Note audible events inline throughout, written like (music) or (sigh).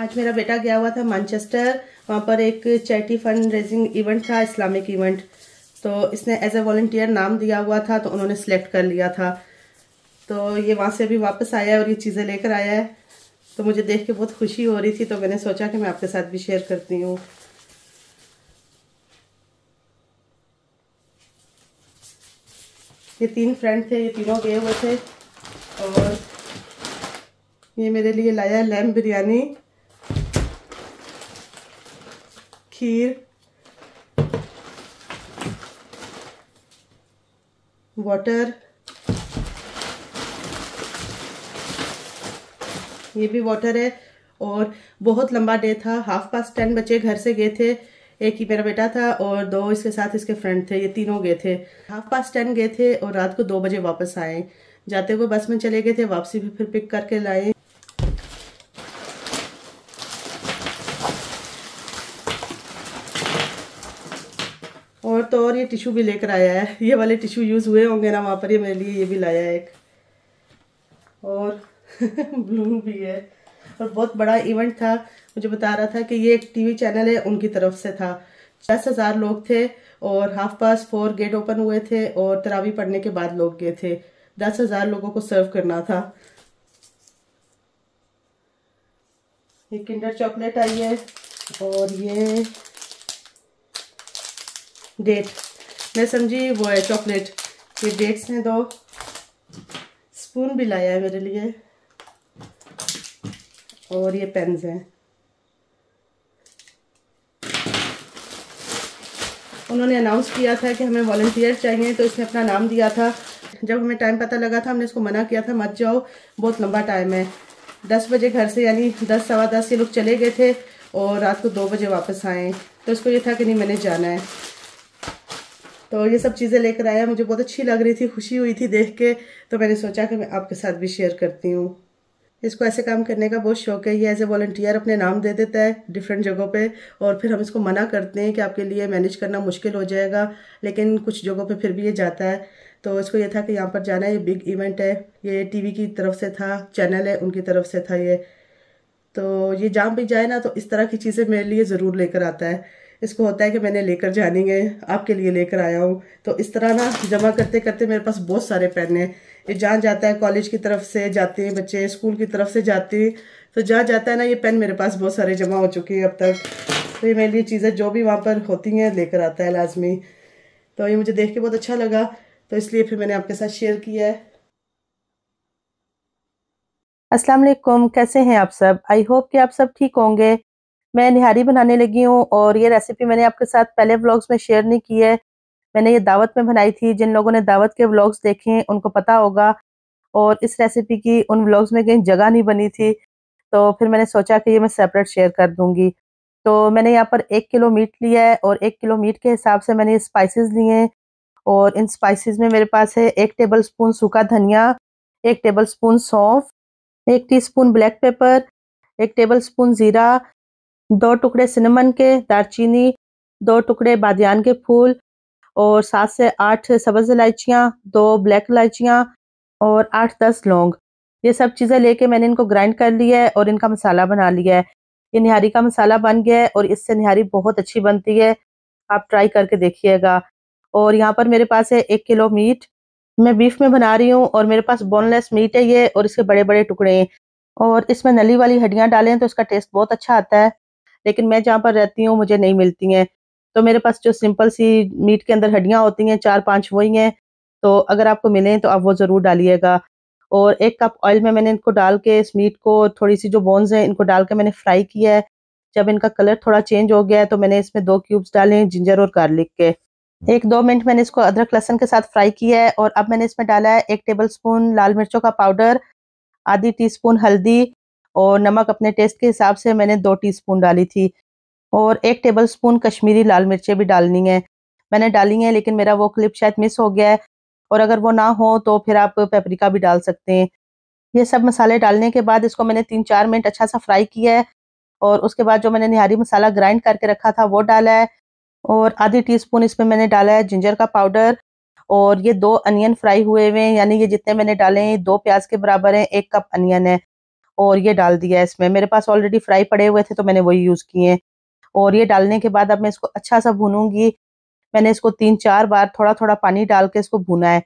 आज मेरा बेटा गया हुआ था मैनचेस्टर वहाँ पर एक चैरिटी फंड रेजिंग इवेंट था इस्लामिक इवेंट तो इसने एज ए वॉल्टियर नाम दिया हुआ था तो उन्होंने सेलेक्ट कर लिया था तो ये वहाँ से अभी वापस आया है और ये चीज़ें लेकर आया है तो मुझे देख के बहुत खुशी हो रही थी तो मैंने सोचा कि मैं आपके साथ भी शेयर करती हूँ ये तीन फ्रेंड थे ये तीनों गए हुए थे और ये मेरे लिए लाया लैम बिरयानी खीर वाटर ये भी वाटर है और बहुत लंबा डे था हाफ पास्ट टेन बच्चे घर से गए थे एक ही मेरा बेटा था और दो इसके साथ इसके फ्रेंड थे ये तीनों गए थे हाफ पास टेन गए थे और रात को दो बजे वापस आए जाते हुए बस में चले गए थे वापसी भी फिर पिक करके लाए तो और ये टिशू भी लेकर आया है ये वाले टिशू यूज़ हुए होंगे ना वहाँ पर ये मेरे लिए ये भी लाया है एक और (laughs) ब्लू भी है और बहुत बड़ा इवेंट था मुझे बता रहा था कि ये एक टीवी चैनल है उनकी तरफ से था दस हज़ार लोग थे और half past four gate open हुए थे और तरावी पढ़ने के बाद लोग गए थे दस हज़ार लोगों को सर्व करना था ये किंडर चॉकलेट आई है और ये डेट मैं समझी वो है चॉकलेट ये डेट्स हैं दो स्पून भी लाया है मेरे लिए और ये पेन्स हैं उन्होंने अनाउंस किया था कि हमें वॉल्टियर चाहिए तो इसने अपना नाम दिया था जब हमें टाइम पता लगा था हमने इसको मना किया था मत जाओ बहुत लंबा टाइम है दस बजे घर से यानी दस सवा दस ये लोग चले गए थे और रात को दो बजे वापस आए तो इसको ये था कि नहीं मैंने जाना है तो ये सब चीज़ें लेकर आया मुझे बहुत अच्छी लग रही थी खुशी हुई थी देख के तो मैंने सोचा कि मैं आपके साथ भी शेयर करती हूँ इसको ऐसे काम करने का बहुत शौक है ये एज ए वॉल्टियर अपने नाम दे देता है डिफरेंट जगहों पे और फिर हम इसको मना करते हैं कि आपके लिए मैनेज करना मुश्किल हो जाएगा लेकिन कुछ जगहों पे फिर भी ये जाता है तो इसको ये था कि यहाँ पर जाना है ये बिग इवेंट है ये टीवी की तरफ से था चैनल है उनकी तरफ से था ये तो ये जहाँ भी जाए ना तो इस तरह की चीज़ें मेरे लिए ज़रूर लेकर आता है इसको होता है कि मैंने लेकर जानी है आपके लिए लेकर आया हूँ तो इस तरह ना जमा करते करते मेरे पास बहुत सारे पेन हैं ये जहाँ जाता है कॉलेज की तरफ से जाते हैं बच्चे स्कूल की तरफ से जाते हैं तो जहाँ जाता है ना ये पेन मेरे पास बहुत सारे जमा हो चुके हैं अब तक तो ये मेरे लिए चीज़ें जो भी वहाँ पर होती हैं लेकर आता है लाजमी तो ये मुझे देख के बहुत अच्छा लगा तो इसलिए फिर मैंने आपके साथ शेयर किया है अस्सलाम कैसे हैं आप सब आई होप कि आप सब ठीक होंगे मैं निहारी बनाने लगी हूँ और ये रेसिपी मैंने आपके साथ पहले व्लॉग्स में शेयर नहीं की है मैंने ये दावत में बनाई थी जिन लोगों ने दावत के व्लॉग्स देखे हैं उनको पता होगा और इस रेसिपी की उन व्लॉग्स में कहीं जगह नहीं बनी थी तो फिर मैंने सोचा कि ये मैं सेपरेट शेयर कर दूंगी तो मैंने यहाँ पर एक किलो मीट लिया है और एक किलो मीट के हिसाब से मैंने स्पाइसिस लिए हैं और इन स्पाइसिस में मेरे पास है एक टेबल स्पून सूखा धनिया एक टेबल स्पून सौंफ एक टी ब्लैक पेपर एक टेबल स्पून ज़ीरा दो टुकड़े सिनेमन के दारचीनी दो टुकड़े बादियान के फूल और सात से आठ सब्ज़ इलायचियाँ दो ब्लैक इलायचियाँ और आठ दस लौंग ये सब चीज़ें लेके मैंने इनको ग्राइंड कर लिया है और इनका मसाला बना लिया है ये निहारी का मसाला बन गया है और इससे निहारी बहुत अच्छी बनती है आप ट्राई करके देखिएगा और यहाँ पर मेरे पास है एक किलो मीट मैं बीफ में बना रही हूँ और मेरे पास बोनलेस मीट है ये और इसके बड़े बड़े टुकड़े हैं और इसमें नली वाली हड्डियाँ डालें तो इसका टेस्ट बहुत अच्छा आता है लेकिन मैं जहाँ पर रहती हूँ मुझे नहीं मिलती हैं तो मेरे पास जो सिंपल सी मीट के अंदर हड्डियाँ होती हैं चार पाँच वही हैं तो अगर आपको मिलें तो आप वो ज़रूर डालिएगा और एक कप ऑयल में मैंने इनको डाल के इस मीट को थोड़ी सी जो बोन्स हैं इनको डाल के मैंने फ्राई किया है जब इनका कलर थोड़ा चेंज हो गया है तो मैंने इसमें दो क्यूब्स डाले हैं जिंजर और गार्लिक के एक दो मिनट मैंने इसको अदरक लहसन के साथ फ्राई किया है और अब मैंने इसमें डाला है एक टेबल स्पून लाल मिर्चों का पाउडर आधी टी स्पून हल्दी और नमक अपने टेस्ट के हिसाब से मैंने दो टीस्पून डाली थी और एक टेबल स्पून कश्मीरी लाल मिर्चें भी डालनी है मैंने डाली हैं लेकिन मेरा वो क्लिप शायद मिस हो गया है और अगर वो ना हो तो फिर आप पेपरिका भी डाल सकते हैं ये सब मसाले डालने के बाद इसको मैंने तीन चार मिनट अच्छा सा फ्राई किया है और उसके बाद जो मैंने निहारी मसाला ग्राइंड करके रखा था वो डाला है और आधी टी स्पून इसमें मैंने डाला है जिंजर का पाउडर और ये दो अनियन फ्राई हुए हुए हैं यानी ये जितने मैंने डाले हैं दो प्याज के बराबर हैं एक कप अनियन है और ये डाल दिया इसमें मेरे पास ऑलरेडी फ्राई पड़े हुए थे तो मैंने वही यूज़ किए हैं और ये डालने के बाद अब मैं इसको अच्छा सा भूनूंगी मैंने इसको तीन चार बार थोड़ा थोड़ा पानी डाल के इसको भुना है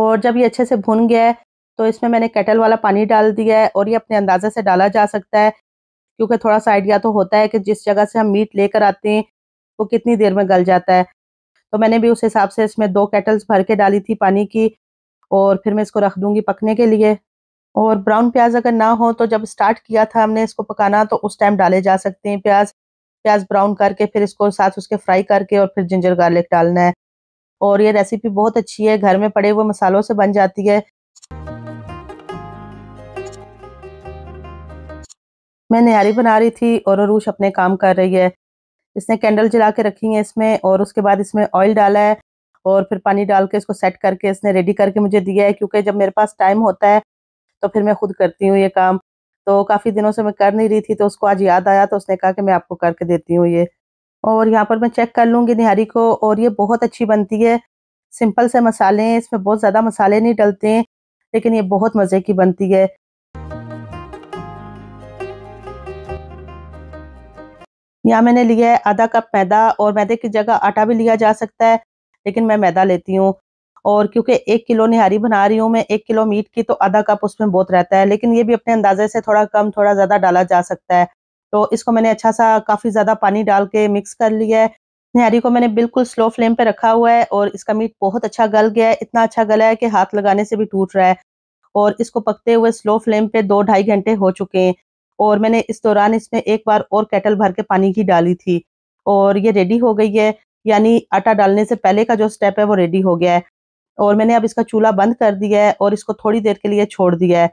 और जब ये अच्छे से भुन गया है तो इसमें मैंने केटल वाला पानी डाल दिया है और ये अपने अंदाजे से डाला जा सकता है क्योंकि थोड़ा सा आइडिया तो होता है कि जिस जगह से हम मीट लेकर आते हैं वो कितनी देर में गल जाता है तो मैंने भी उस हिसाब से इसमें दो केटल्स भर के डाली थी पानी की और फिर मैं इसको रख दूंगी पकने के लिए और ब्राउन प्याज अगर ना हो तो जब स्टार्ट किया था हमने इसको पकाना तो उस टाइम डाले जा सकते हैं प्याज प्याज ब्राउन करके फिर इसको साथ उसके फ्राई करके और फिर जिंजर गार्लिक डालना है और ये रेसिपी बहुत अच्छी है घर में पड़े हुए मसालों से बन जाती है मैं नारी बना रही थी और अरूश अपने काम कर रही है इसने कैंडल जला के रखी है इसमें और उसके बाद इसमें ऑयल डाला है और फिर पानी डाल के इसको सेट करके इसने रेडी करके मुझे दिया है क्योंकि जब मेरे पास टाइम होता है तो फिर मैं खुद करती हूँ ये काम तो काफ़ी दिनों से मैं कर नहीं रही थी तो उसको आज याद आया तो उसने कहा कि मैं आपको करके देती हूँ ये और यहाँ पर मैं चेक कर लूँगी निहारी को और ये बहुत अच्छी बनती है सिंपल से मसाले हैं इसमें बहुत ज़्यादा मसाले नहीं डलते हैं लेकिन ये बहुत मज़े की बनती है यहाँ मैंने लिया है आधा कप मैदा और मैदे की जगह आटा भी लिया जा सकता है लेकिन मैं मैदा लेती हूँ और क्योंकि एक किलो निहारी बना रही हूँ मैं एक किलो मीट की तो आधा कप उसमें बहुत रहता है लेकिन ये भी अपने अंदाजे से थोड़ा कम थोड़ा ज़्यादा डाला जा सकता है तो इसको मैंने अच्छा सा काफ़ी ज़्यादा पानी डाल के मिक्स कर लिया है निहारी को मैंने बिल्कुल स्लो फ्लेम पे रखा हुआ है और इसका मीट बहुत अच्छा गल गया है इतना अच्छा गला है कि हाथ लगाने से भी टूट रहा है और इसको पकते हुए स्लो फ्लेम पे दो ढाई घंटे हो चुके हैं और मैंने इस दौरान इसमें एक बार और केटल भर के पानी की डाली थी और ये रेडी हो गई है यानी आटा डालने से पहले का जो स्टेप है वो रेडी हो गया है और मैंने अब इसका चूल्हा बंद कर दिया है और इसको थोड़ी देर के लिए छोड़ दिया है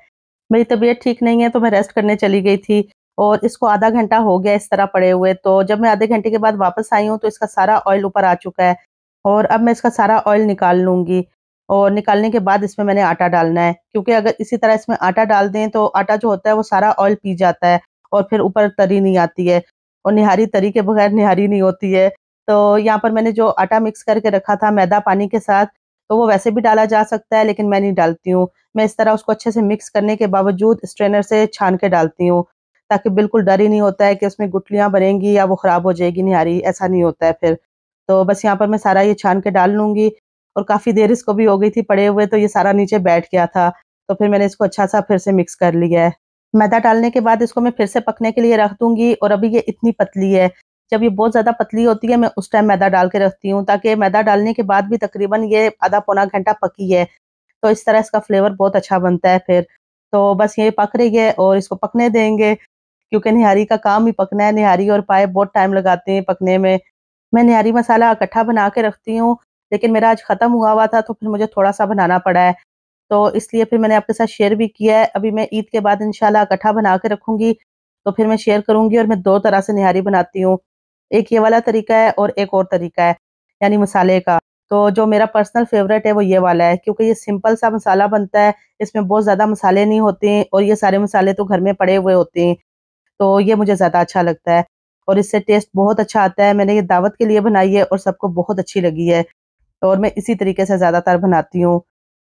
मेरी तबीयत ठीक नहीं है तो मैं रेस्ट करने चली गई थी और इसको आधा घंटा हो गया इस तरह पड़े हुए तो जब मैं आधे घंटे के बाद वापस आई हूँ तो इसका सारा ऑयल ऊपर आ चुका है और अब मैं इसका सारा ऑयल निकाल लूँगी और निकालने के बाद इसमें मैंने आटा डालना है क्योंकि अगर इसी तरह इसमें आटा डाल दें तो आटा जो होता है वो सारा ऑयल पी जाता है और फिर ऊपर तरी नहीं आती है और निहारी तरी के बगैर निहारी नहीं होती है तो यहाँ पर मैंने जो आटा मिक्स करके रखा था मैदा पानी के साथ तो वो वैसे भी डाला जा सकता है लेकिन मैं नहीं डालती हूँ मैं इस तरह उसको अच्छे से मिक्स करने के बावजूद स्ट्रेनर से छान के डालती हूँ ताकि बिल्कुल डर ही नहीं होता है कि उसमें गुटलियाँ बनेंगी या वो ख़राब हो जाएगी निहारी ऐसा नहीं होता है फिर तो बस यहाँ पर मैं सारा ये छान के डाल लूँगी और काफ़ी देर इसको भी हो गई थी पड़े हुए तो ये सारा नीचे बैठ गया था तो फिर मैंने इसको अच्छा सा फिर से मिक्स कर लिया है मैदा डालने के बाद इसको मैं फिर से पकने के लिए रख दूंगी और अभी ये इतनी पतली है जब ये बहुत ज़्यादा पतली होती है मैं उस टाइम मैदा डाल के रखती हूँ ताकि मैदा डालने के बाद भी तकरीबन ये आधा पौना घंटा पकी है तो इस तरह इसका फ्लेवर बहुत अच्छा बनता है फिर तो बस ये पक रही है और इसको पकने देंगे क्योंकि निहारी का काम ही पकना है निहारी और पाए बहुत टाइम लगाते हैं पकने में मैं निहारी मसाला इकट्ठा बना के रखती हूँ लेकिन मेरा आज ख़त्म हुआ हुआ था तो फिर मुझे थोड़ा सा बनाना पड़ा है तो इसलिए फिर मैंने आपके साथ शेयर भी किया है अभी मैं ईद के बाद इंशाल्लाह इकट्ठा बना के रखूँगी तो फिर मैं शेयर करूँगी और मैं दो तरह से निहारी बनाती हूँ एक ये वाला तरीका है और एक और तरीका है यानी मसाले का तो जो मेरा पर्सनल फेवरेट है वो ये वाला है क्योंकि ये सिंपल सा मसाला बनता है इसमें बहुत ज़्यादा मसाले नहीं होते हैं और ये सारे मसाले तो घर में पड़े हुए होते हैं तो ये मुझे ज़्यादा अच्छा लगता है और इससे टेस्ट बहुत अच्छा आता है मैंने ये दावत के लिए बनाई है और सबको बहुत अच्छी लगी है और मैं इसी तरीके से ज़्यादातर बनाती हूँ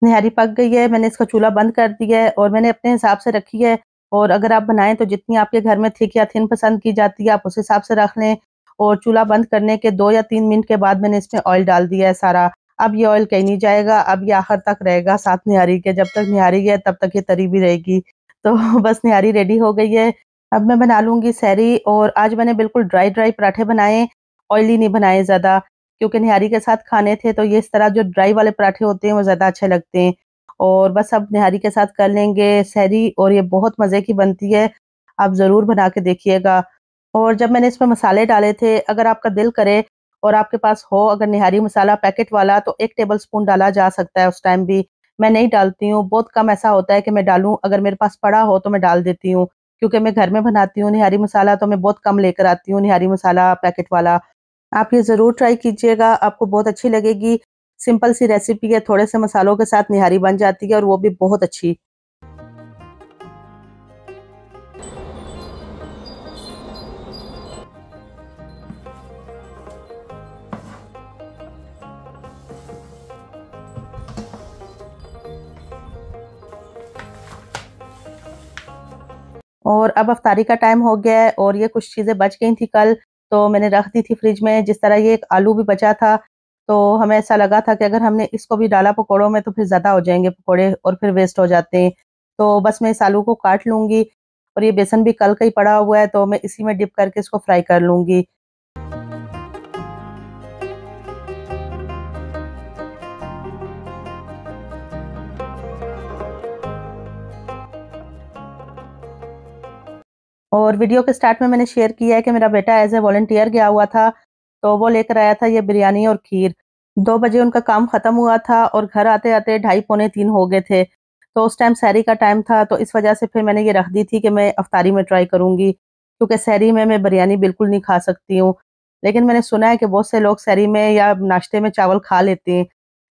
नहारी पक गई है मैंने इसका चूल्हा बंद कर दिया है और मैंने अपने हिसाब से रखी है और अगर आप बनाएं तो जितनी आपके घर में थिक या थिन पसंद की जाती है आप उस हिसाब से रख लें और चूल्हा बंद करने के दो या तीन मिनट के बाद मैंने इसमें ऑयल डाल दिया है सारा अब ये ऑयल कहीं नहीं जाएगा अब ये आखिर तक रहेगा साथ निहारी के जब तक निहारी है तब तक ये तरी भी रहेगी तो (laughs) बस निहारी रेडी हो गई है अब मैं बना लूँगी सैरी और आज मैंने बिल्कुल ड्राई ड्राई पराठे बनाए ऑयली नहीं बनाए ज़्यादा क्योंकि निहारी के साथ खाने थे तो ये इस तरह जो ड्राई वाले पराठे होते हैं वो ज़्यादा अच्छे लगते हैं और बस अब निहारी के साथ कर लेंगे सैरी और ये बहुत मज़े की बनती है आप ज़रूर बना के देखिएगा और जब मैंने इसमें मसाले डाले थे अगर आपका दिल करे और आपके पास हो अगर निहारी मसाला पैकेट वाला तो एक टेबल स्पून डाला जा सकता है उस टाइम भी मैं नहीं डालती हूँ बहुत कम ऐसा होता है कि मैं डालूँ अगर मेरे पास पड़ा हो तो मैं डाल देती हूँ क्योंकि मैं घर में बनाती हूँ निहारी मसाला तो मैं बहुत कम लेकर आती हूँ निहारी मसाला पैकेट वाला आप ये ज़रूर ट्राई कीजिएगा आपको बहुत अच्छी लगेगी सिंपल सी रेसिपी है थोड़े से मसालों के साथ निहारी बन जाती है और वो भी बहुत अच्छी और अब अफ्तारी का टाइम हो गया है और ये कुछ चीज़ें बच गई थी कल तो मैंने रख दी थी फ्रिज में जिस तरह ये एक आलू भी बचा था तो हमें ऐसा लगा था कि अगर हमने इसको भी डाला पकौड़ों में तो फिर ज़्यादा हो जाएंगे पकौड़े और फिर वेस्ट हो जाते हैं तो बस मैं इस आलू को काट लूँगी और ये बेसन भी कल का ही पड़ा हुआ है तो मैं इसी में डिप करके इसको फ्राई कर लूँगी और वीडियो के स्टार्ट में मैंने शेयर किया है कि मेरा बेटा एज ए वॉल्टियर गया हुआ था तो वो लेकर आया था ये बिरयानी और खीर दो बजे उनका काम ख़त्म हुआ था और घर आते आते ढाई पौने तीन हो गए थे तो उस टाइम सैरी का टाइम था तो इस वजह से फिर मैंने ये रख दी थी कि मैं अफ्तारी में ट्राई करूँगी क्योंकि सैरी में मैं बिरयानी बिल्कुल नहीं खा सकती हूँ लेकिन मैंने सुना है कि बहुत से लोग सैरी में या नाश्ते में चावल खा लेते हैं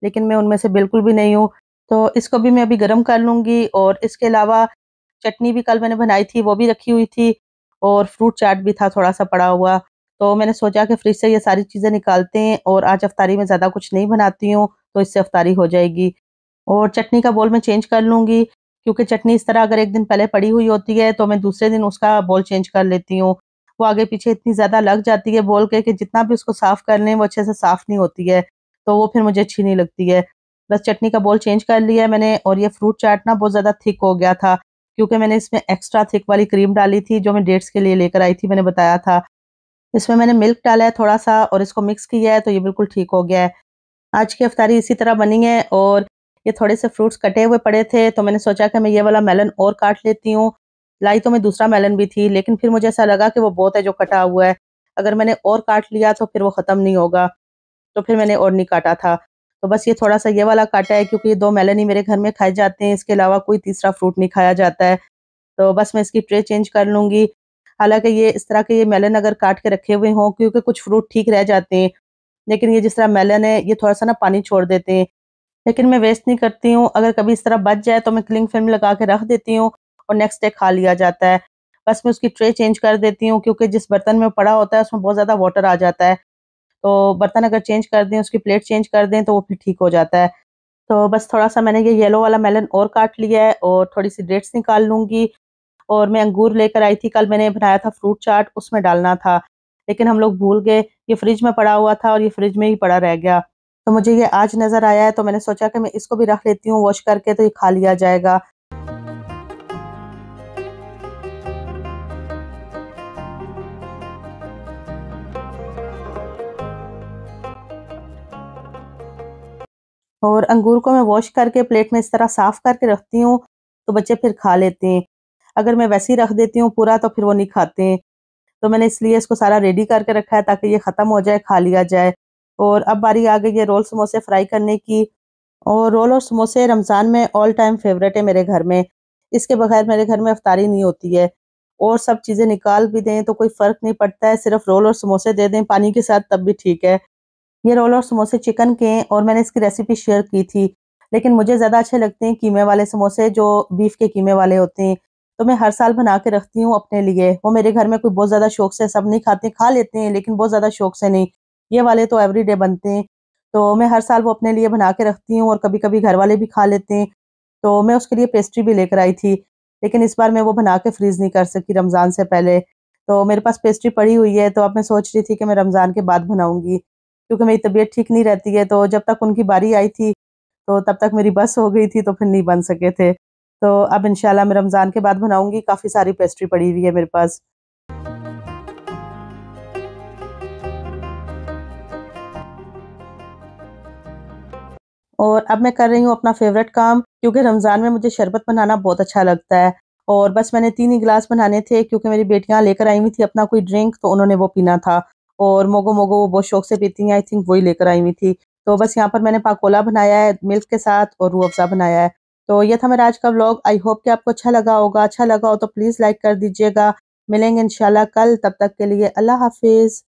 लेकिन मैं उनमें से बिल्कुल भी नहीं हूँ तो इसको भी मैं अभी गर्म कर लूँगी और इसके अलावा चटनी भी कल मैंने बनाई थी वो भी रखी हुई थी और फ्रूट चाट भी था थोड़ा सा पड़ा हुआ तो मैंने सोचा कि फ्रिज से ये सारी चीज़ें निकालते हैं और आज अफ्तारी में ज़्यादा कुछ नहीं बनाती हूँ तो इससे अफ्तारी हो जाएगी और चटनी का बोल मैं चेंज कर लूँगी क्योंकि चटनी इस तरह अगर एक दिन पहले पड़ी हुई होती है तो मैं दूसरे दिन उसका बोल चेंज कर लेती हूँ वो आगे पीछे इतनी ज़्यादा लग जाती है बोल के कि जितना भी उसको साफ़ कर लें वो अच्छे से साफ़ नहीं होती है तो वो फिर मुझे अच्छी नहीं लगती है बस चटनी का बोल चेंज कर लिया मैंने और ये फ्रूट चाट ना बहुत ज़्यादा थिक हो गया था क्योंकि मैंने इसमें एक्स्ट्रा थिक वाली क्रीम डाली थी जो मैं डेट्स के लिए लेकर आई थी मैंने बताया था इसमें मैंने मिल्क डाला है थोड़ा सा और इसको मिक्स किया है तो ये बिल्कुल ठीक हो गया है आज की अफ्तारी इसी तरह बनी है और ये थोड़े से फ्रूट्स कटे हुए पड़े थे तो मैंने सोचा कि मैं ये वाला मेलन और काट लेती हूँ लाई तो मैं दूसरा मेलन भी थी लेकिन फिर मुझे ऐसा लगा कि वो बहुत है जो कटा हुआ है अगर मैंने और काट लिया तो फिर वो ख़त्म नहीं होगा तो फिर मैंने और नहीं काटा था तो बस ये थोड़ा सा ये वाला काटा है क्योंकि ये दो मेलन ही मेरे घर में खाए जाते हैं इसके अलावा कोई तीसरा फ्रूट नहीं खाया जाता है तो बस मैं इसकी ट्रे चेंज कर लूँगी हालांकि ये इस तरह के ये मेलन अगर काट के रखे हुए हों क्योंकि कुछ फ्रूट ठीक रह जाते हैं लेकिन ये जिस तरह मेलन है ये थोड़ा सा ना पानी छोड़ देते हैं लेकिन मैं वेस्ट नहीं करती हूँ अगर कभी इस तरह बच जाए तो मैं क्लिंग फिल्म लगा के रख देती हूँ और नेक्स्ट डे खा लिया जाता है बस मैं उसकी ट्रे चेंज कर देती हूँ क्योंकि जिस बर्तन में पड़ा होता है उसमें बहुत ज़्यादा वाटर आ जाता है तो बर्तन अगर चेंज कर दें उसकी प्लेट चेंज कर दें तो वो फिर ठीक हो जाता है तो बस थोड़ा सा मैंने ये येलो वाला मेलन और काट लिया है और थोड़ी सी डेट्स निकाल लूँगी और मैं अंगूर लेकर आई थी कल मैंने बनाया था फ्रूट चाट उसमें डालना था लेकिन हम लोग भूल गए ये फ्रिज में पड़ा हुआ था और ये फ्रिज में ही पड़ा रह गया तो मुझे ये आज नज़र आया है तो मैंने सोचा कि मैं इसको भी रख लेती हूँ वॉश करके तो ये खा लिया जाएगा और अंगूर को मैं वॉश करके प्लेट में इस तरह साफ करके रखती हूँ तो बच्चे फिर खा लेते हैं अगर मैं वैसे ही रख देती हूँ पूरा तो फिर वो नहीं खाते हैं तो मैंने इसलिए इसको सारा रेडी करके रखा है ताकि ये ख़त्म हो जाए खा लिया जाए और अब बारी आ गई है रोल समोसे फ्राई करने की और रोल और समोसे रमज़ान में ऑल टाइम फेवरेट है मेरे घर में इसके बगैर मेरे घर में अफ्तारी नहीं होती है और सब चीज़ें निकाल भी दें तो कोई फ़र्क नहीं पड़ता है सिर्फ रोल और समोसे दे दें पानी के साथ तब भी ठीक है ये रोल और समोसे चिकन के हैं और मैंने इसकी रेसिपी शेयर की थी लेकिन मुझे ज़्यादा अच्छे लगते हैं कीमे वाले समोसे जो बीफ के कीमे वाले होते हैं तो मैं हर साल बना के रखती हूँ अपने लिए वो मेरे घर में कोई बहुत ज़्यादा शौक से सब नहीं खाते खा लेते हैं लेकिन बहुत ज़्यादा शौक से नहीं ये वाले तो एवरीडे बनते हैं तो मैं हर साल वो अपने लिए बना के रखती हूँ और कभी कभी घर वाले भी खा लेते हैं तो मैं उसके लिए पेस्ट्री भी लेकर आई थी लेकिन इस बार मैं वो बना के फ्रीज़ नहीं कर सकी रमज़ान से पहले तो मेरे पास पेस्ट्री पड़ी हुई है तो अब मैं सोच रही थी कि मैं रमज़ान के बाद बनाऊँगी क्योंकि मेरी तबीयत ठीक नहीं रहती है तो जब तक उनकी बारी आई थी तो तब तक मेरी बस हो गई थी तो फिर नहीं बन सके थे तो अब इनशाला मैं रमज़ान के बाद बनाऊंगी काफ़ी सारी पेस्ट्री पड़ी हुई है मेरे पास और अब मैं कर रही हूँ अपना फेवरेट काम क्योंकि रमज़ान में मुझे शरबत बनाना बहुत अच्छा लगता है और बस मैंने तीन ही गिलास बनाने थे क्योंकि मेरी बेटियाँ लेकर आई हुई थी अपना कोई ड्रिंक तो उन्होंने वो पीना था और मोगो मोगो वो बहुत शौक से पीती हैं आई थिंक वही लेकर आई हुई थी तो बस यहाँ पर मैंने पाकोला बनाया है मिल्क के साथ और रू अफज़ा बनाया है तो ये था मेरा आज का व्लॉग आई होप कि आपको अच्छा लगा होगा अच्छा लगा हो तो प्लीज़ लाइक कर दीजिएगा मिलेंगे इंशाल्लाह कल तब तक के लिए अल्लाह हाफिज़